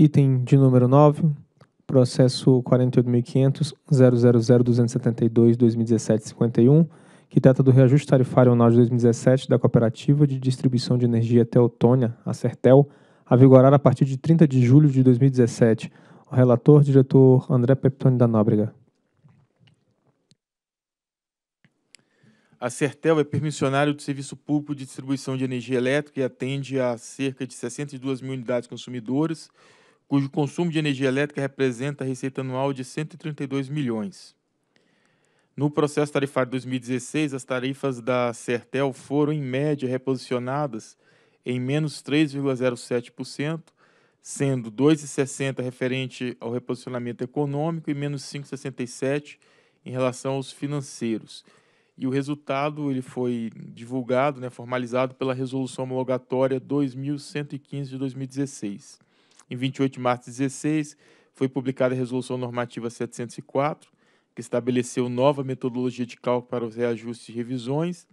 Item de número 9, processo 48.500.000.272.2017.51, que trata do reajuste tarifário anual de 2017 da Cooperativa de Distribuição de Energia Teotônia, a Sertel, a vigorar a partir de 30 de julho de 2017. O relator, diretor André Peptoni da Nóbrega. A Sertel é permissionário do Serviço Público de Distribuição de Energia Elétrica e atende a cerca de 62 mil unidades consumidoras cujo consumo de energia elétrica representa a receita anual de 132 milhões. No processo tarifário 2016, as tarifas da Sertel foram, em média, reposicionadas em menos 3,07%, sendo 2,60% referente ao reposicionamento econômico e menos 5,67% em relação aos financeiros. E o resultado ele foi divulgado, né, formalizado pela Resolução Homologatória 2115 de 2016. Em 28 de março de 2016, foi publicada a Resolução Normativa 704, que estabeleceu nova metodologia de cálculo para os reajustes e revisões.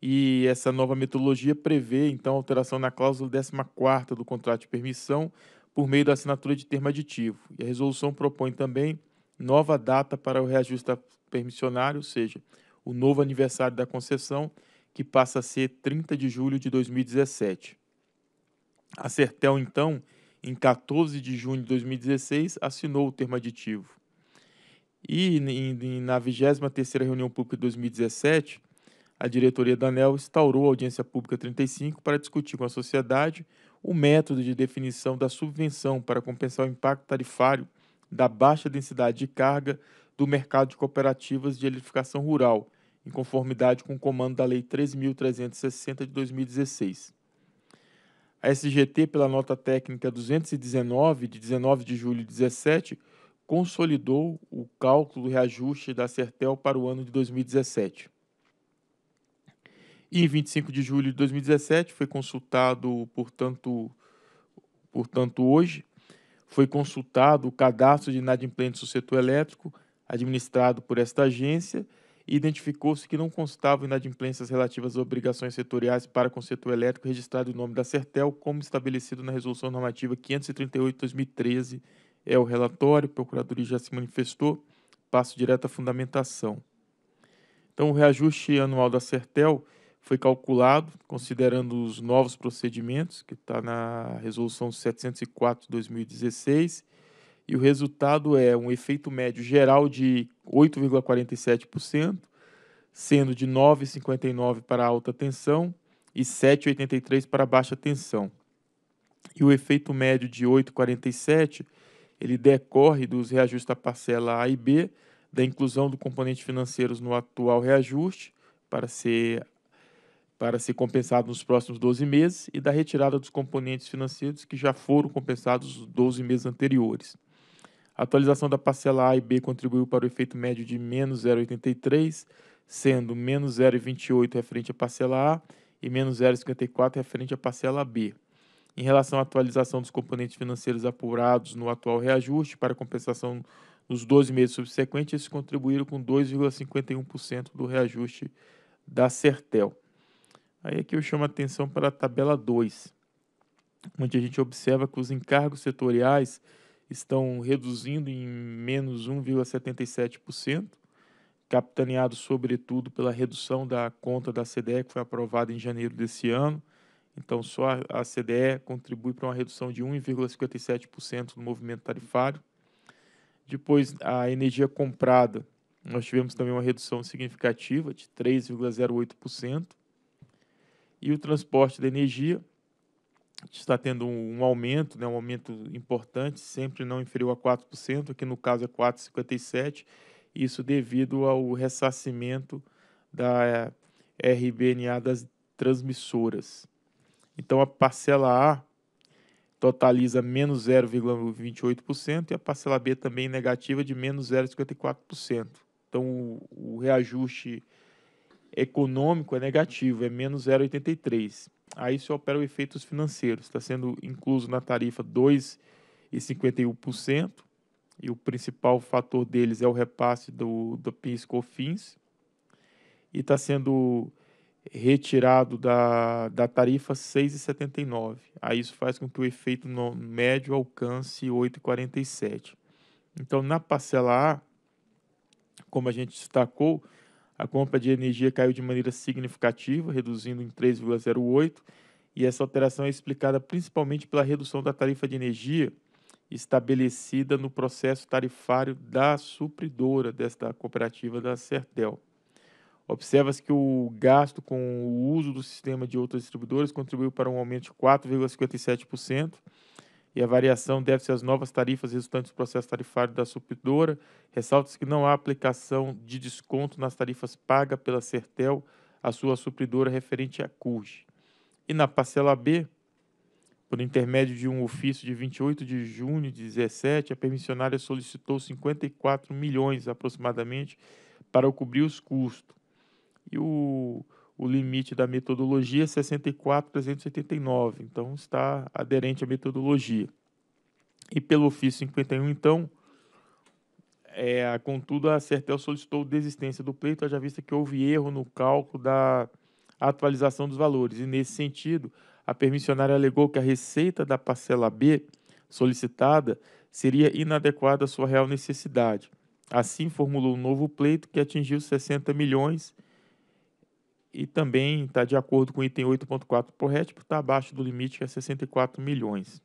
E essa nova metodologia prevê, então, alteração na cláusula 14 do contrato de permissão por meio da assinatura de termo aditivo. E a resolução propõe também nova data para o reajuste permissionário, ou seja, o novo aniversário da concessão, que passa a ser 30 de julho de 2017. A Certel, então, em 14 de junho de 2016, assinou o termo aditivo. E na 23 reunião pública de 2017, a diretoria da ANEL instaurou a audiência pública 35 para discutir com a sociedade o método de definição da subvenção para compensar o impacto tarifário da baixa densidade de carga do mercado de cooperativas de eletrificação rural, em conformidade com o comando da Lei 3.360 de 2016. A SGT, pela nota técnica 219, de 19 de julho de 2017, consolidou o cálculo reajuste da Sertel para o ano de 2017. E em 25 de julho de 2017 foi consultado, portanto, portanto hoje, foi consultado o cadastro de inadimplentes do setor elétrico administrado por esta agência identificou-se que não constavam inadimplências relativas às obrigações setoriais para com o setor elétrico registrado em nome da Sertel, como estabelecido na Resolução Normativa 538 2013. É o relatório, a Procuradoria já se manifestou, passo direto à fundamentação. Então, o reajuste anual da Sertel foi calculado, considerando os novos procedimentos, que está na Resolução 704 2016, e o resultado é um efeito médio geral de 8,47%, sendo de 9,59 para alta tensão e 7,83 para baixa tensão. E o efeito médio de 8,47 ele decorre dos reajustes da parcela A e B, da inclusão do componente financeiros no atual reajuste para ser para ser compensado nos próximos 12 meses e da retirada dos componentes financeiros que já foram compensados nos 12 meses anteriores. A atualização da parcela A e B contribuiu para o efeito médio de menos 0,83, sendo menos 0,28 referente à parcela A e menos 0,54 referente à parcela B. Em relação à atualização dos componentes financeiros apurados no atual reajuste para compensação nos 12 meses subsequentes, esses contribuíram com 2,51% do reajuste da Sertel. Aí aqui eu chamo a atenção para a tabela 2, onde a gente observa que os encargos setoriais estão reduzindo em menos 1,77%, capitaneado sobretudo pela redução da conta da CDE, que foi aprovada em janeiro desse ano. Então, só a CDE contribui para uma redução de 1,57% no movimento tarifário. Depois, a energia comprada, nós tivemos também uma redução significativa de 3,08%. E o transporte da energia, está tendo um, um aumento, né, um aumento importante, sempre não inferior a 4%, aqui no caso é 4,57%, isso devido ao ressarcimento da eh, RBNA das transmissoras. Então a parcela A totaliza menos 0,28% e a parcela B também negativa de menos 0,54%. Então o, o reajuste econômico é negativo, é menos 0,83% aí se opera efeitos financeiros. Está sendo incluso na tarifa 2,51%, e o principal fator deles é o repasse do, do PIS COFINS, e está sendo retirado da, da tarifa 6,79. Aí isso faz com que o efeito no médio alcance 8,47. Então, na parcela A, como a gente destacou, a compra de energia caiu de maneira significativa, reduzindo em 3,08, e essa alteração é explicada principalmente pela redução da tarifa de energia estabelecida no processo tarifário da supridora desta cooperativa da Sertel. Observa-se que o gasto com o uso do sistema de outras distribuidoras contribuiu para um aumento de 4,57%, e a variação deve-se às novas tarifas resultantes do processo tarifário da supridora. Ressalta-se que não há aplicação de desconto nas tarifas pagas pela Sertel à sua supridora referente à CURG. E na parcela B, por intermédio de um ofício de 28 de junho de 17, a permissionária solicitou 54 milhões aproximadamente para cobrir os custos. E o o limite da metodologia é 64,389, então está aderente à metodologia. E pelo ofício 51, então, é, contudo, a Sertel solicitou desistência do pleito, já vista que houve erro no cálculo da atualização dos valores. E, nesse sentido, a permissionária alegou que a receita da parcela B solicitada seria inadequada à sua real necessidade. Assim, formulou um novo pleito que atingiu 60 milhões e também está de acordo com o item 8.4 por RETPO, está abaixo do limite que é 64 milhões.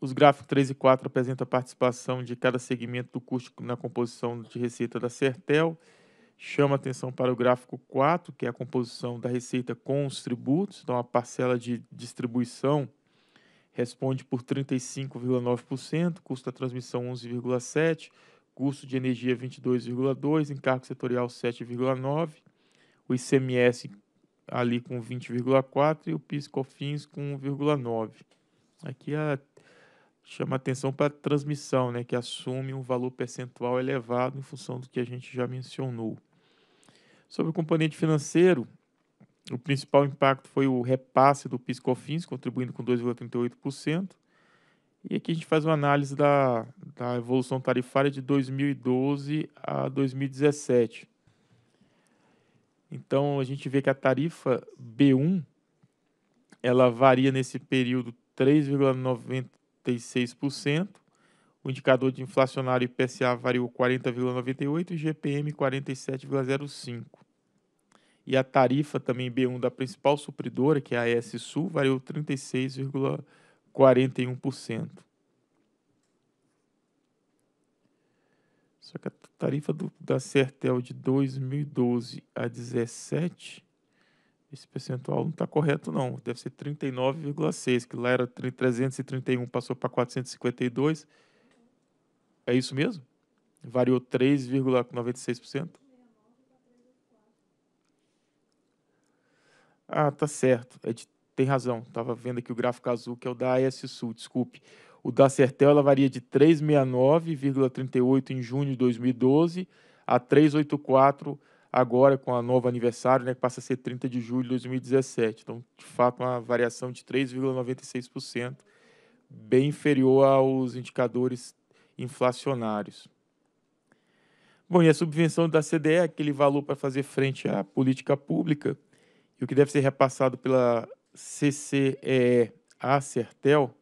Os gráficos 3 e 4 apresentam a participação de cada segmento do custo na composição de receita da Sertel. Chama atenção para o gráfico 4, que é a composição da receita com os tributos. Então, a parcela de distribuição responde por 35,9%, custo da transmissão 11,7%, custo de energia 22,2%, encargo setorial 7,9%, o ICMS ali com 20,4% e o PIS COFINS com 1,9%. Aqui a, é, chama atenção para a transmissão, né, que assume um valor percentual elevado em função do que a gente já mencionou. Sobre o componente financeiro, o principal impacto foi o repasse do PIS COFINS, contribuindo com 2,38%. E aqui a gente faz uma análise da, da evolução tarifária de 2012 a 2017. Então a gente vê que a tarifa B1 ela varia nesse período 3,96%, o indicador de inflacionário IPCA variou 40,98 e GPM 47,05. E a tarifa também B1 da principal supridora, que é a S Sul, variou 36,41%. Só que a tarifa do, da Sertel de 2012 a 17, esse percentual não está correto não. Deve ser 39,6, que lá era 331, passou para 452. É isso mesmo? Variou 3,96%? Ah, tá certo. É de, tem razão. Estava vendo aqui o gráfico azul, que é o da AS Sul, desculpe. O da Certel ela varia de 369,38 em junho de 2012 a 384 agora com a nova aniversário, né, que passa a ser 30 de julho de 2017. Então, de fato, uma variação de 3,96%, bem inferior aos indicadores inflacionários. Bom, e a subvenção da CDE, aquele valor para fazer frente à política pública, e o que deve ser repassado pela CCE à Certel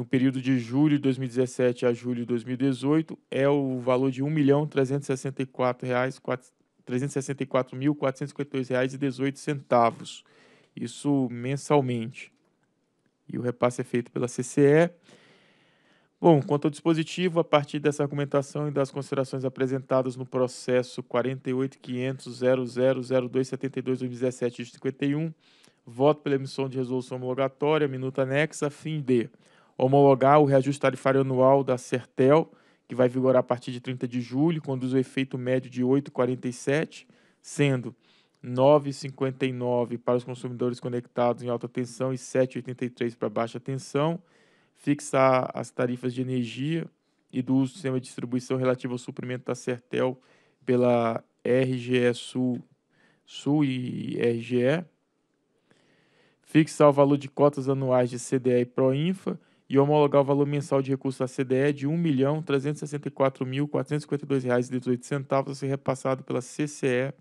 no período de julho de 2017 a julho de 2018 é o valor de R$ 1.364.452,18, isso mensalmente. E o repasse é feito pela CCE. Bom, quanto ao dispositivo, a partir dessa argumentação e das considerações apresentadas no processo 48.500.000.272.2017 2017 51, voto pela emissão de resolução homologatória, minuta anexa, fim de homologar o reajuste tarifário anual da Sertel, que vai vigorar a partir de 30 de julho, conduz o efeito médio de 8,47, sendo 9,59 para os consumidores conectados em alta tensão e 7,83 para baixa tensão. Fixar as tarifas de energia e do uso do sistema de distribuição relativo ao suprimento da Sertel pela RGE Sul, Sul e RGE. Fixar o valor de cotas anuais de CDE e Proinfa e homologar o valor mensal de recursos da CDE de R$ 1.364.452,18 a ser repassado pela CCE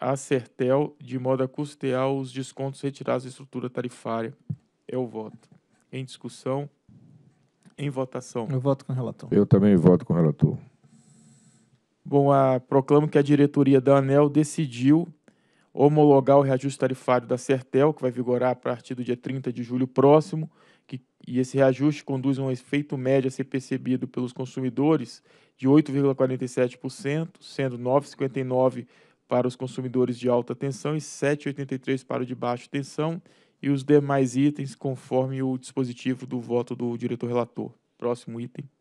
à Sertel, de modo a custear os descontos retirados da estrutura tarifária. É o voto. Em discussão, em votação. Eu voto com o relator. Eu também voto com o relator. Bom, a, proclamo que a diretoria da ANEL decidiu homologar o reajuste tarifário da Sertel, que vai vigorar a partir do dia 30 de julho próximo, que e esse reajuste conduz a um efeito médio a ser percebido pelos consumidores de 8,47%, sendo 9,59% para os consumidores de alta tensão e 7,83% para o de baixa tensão e os demais itens conforme o dispositivo do voto do diretor relator. Próximo item.